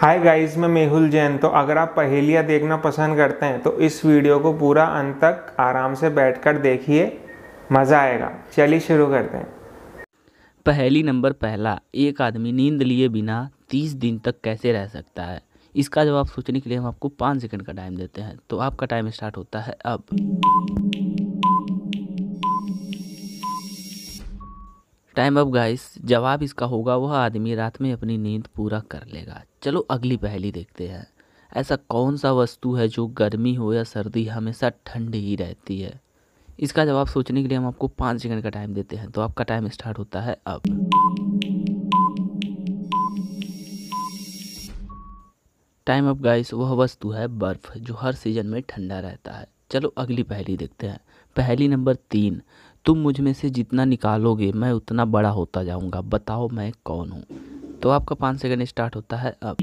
hi guys मैं मेहुल जैन तो अगर आप पहेलियाँ देखना पसंद करते हैं तो इस वीडियो को पूरा अंत तक आराम से बैठकर देखिए मज़ा आएगा चलिए शुरू करते हैं पहेली नंबर पहला एक आदमी नींद लिए बिना तीस दिन तक कैसे रह सकता है इसका जवाब सोचने के लिए हम आपको पाँच सेकंड का टाइम देते हैं तो आपका टाइम स्टार्ट होता है अब टाइम अप गाइस जवाब इसका होगा वह आदमी रात में अपनी नींद पूरा कर लेगा चलो अगली पहली देखते हैं ऐसा कौन सा वस्तु है जो गर्मी हो या सर्दी हमेशा ठंड ही रहती है इसका जवाब सोचने के लिए हम आपको पाँच सेकंड का टाइम देते हैं तो आपका टाइम स्टार्ट होता है अब टाइम अप गाइस वह वस्तु है बर्फ़ जो हर सीजन में ठंडा रहता है चलो अगली पहली देखते हैं पहली नंबर तीन तुम मुझ में से जितना निकालोगे मैं उतना बड़ा होता जाऊंगा बताओ मैं कौन हूँ तो आपका पाँच सेकंड स्टार्ट होता है अब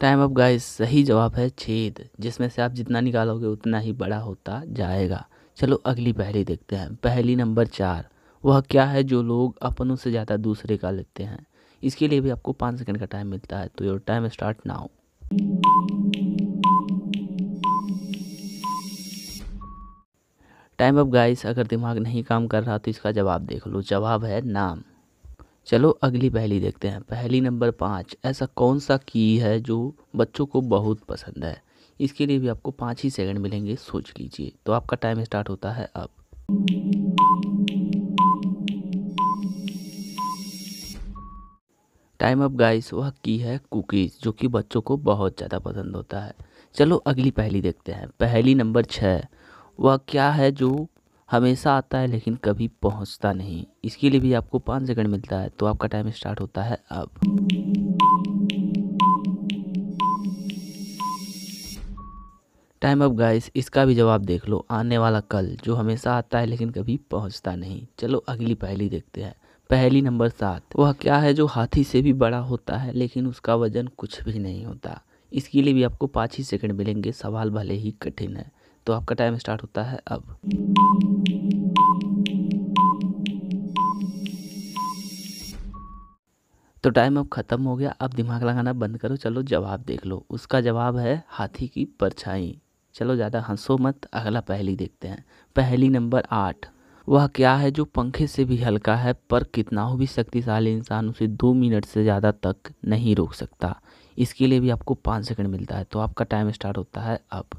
टाइम अप गाइस सही जवाब है छेद जिसमें से आप जितना निकालोगे उतना ही बड़ा होता जाएगा चलो अगली पहली देखते हैं पहली नंबर चार वह क्या है जो लोग अपनों से ज़्यादा दूसरे का लेते हैं इसके लिए भी आपको पाँच सेकंड का टाइम मिलता है तो your time start now time up guys अगर दिमाग नहीं काम कर रहा तो इसका जवाब देख लो जवाब है नाम चलो अगली पहली देखते हैं पहली नंबर पाँच ऐसा कौन सा की है जो बच्चों को बहुत पसंद है इसके लिए भी आपको पाँच ही सेकंड मिलेंगे सोच लीजिए तो आपका टाइम स्टार्ट होता है अब टाइम अप गाइस वह की है कुकीज़ जो कि बच्चों को बहुत ज़्यादा पसंद होता है चलो अगली पहली देखते हैं पहली नंबर छः वह क्या है जो हमेशा आता है लेकिन कभी पहुंचता नहीं इसके लिए भी आपको पाँच सेकंड मिलता है तो आपका टाइम स्टार्ट होता है अब टाइम अप गाइस इसका भी जवाब देख लो आने वाला कल जो हमेशा आता है लेकिन कभी पहुंचता नहीं चलो अगली पहली देखते हैं पहली नंबर सात वह क्या है जो हाथी से भी बड़ा होता है लेकिन उसका वजन कुछ भी नहीं होता इसके लिए भी आपको पाँच ही सेकंड मिलेंगे सवाल भले ही कठिन है तो आपका टाइम स्टार्ट होता है अब तो टाइम अब ख़त्म हो गया अब दिमाग लगाना बंद करो चलो जवाब देख लो उसका जवाब है हाथी की परछाई चलो ज़्यादा हंसो मत अगला पहली देखते हैं पहली नंबर आठ वह क्या है जो पंखे से भी हल्का है पर कितना हो भी शक्तिशाली इंसान उसे दो मिनट से ज़्यादा तक नहीं रोक सकता इसके लिए भी आपको पाँच सेकंड मिलता है तो आपका टाइम स्टार्ट होता है अब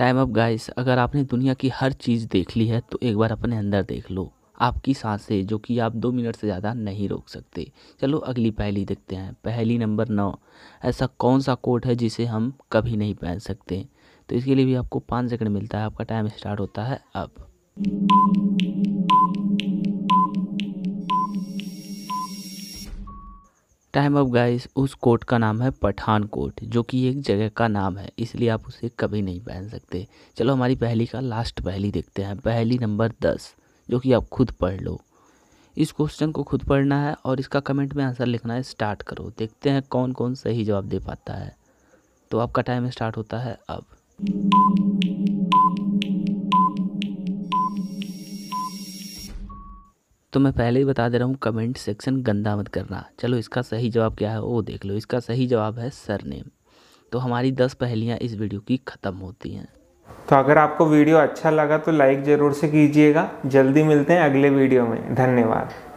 टाइम अप गाइस अगर आपने दुनिया की हर चीज़ देख ली है तो एक बार अपने अंदर देख लो आपकी सांसें जो कि आप दो मिनट से ज़्यादा नहीं रोक सकते चलो अगली पहली देखते हैं पहली नंबर नौ ऐसा कौन सा कोट है जिसे हम कभी नहीं पहन सकते तो इसके लिए भी आपको पाँच सेकंड मिलता है आपका टाइम स्टार्ट होता है अब टाइम ऑफ गाइस उस कोट का नाम है पठान कोट जो कि एक जगह का नाम है इसलिए आप उसे कभी नहीं पहन सकते चलो हमारी पहली का लास्ट पहली देखते हैं पहली नंबर दस जो कि आप खुद पढ़ लो इस क्वेश्चन को खुद पढ़ना है और इसका कमेंट में आंसर लिखना है स्टार्ट करो देखते हैं कौन कौन सही जवाब दे पाता है तो आपका टाइम स्टार्ट होता है अब तो मैं पहले ही बता दे रहा हूँ कमेंट सेक्शन गंदा मत करना चलो इसका सही जवाब क्या है वो देख लो इसका सही जवाब है सरनेम तो हमारी दस पहेलियाँ इस वीडियो की ख़त्म होती हैं तो अगर आपको वीडियो अच्छा लगा तो लाइक ज़रूर से कीजिएगा जल्दी मिलते हैं अगले वीडियो में धन्यवाद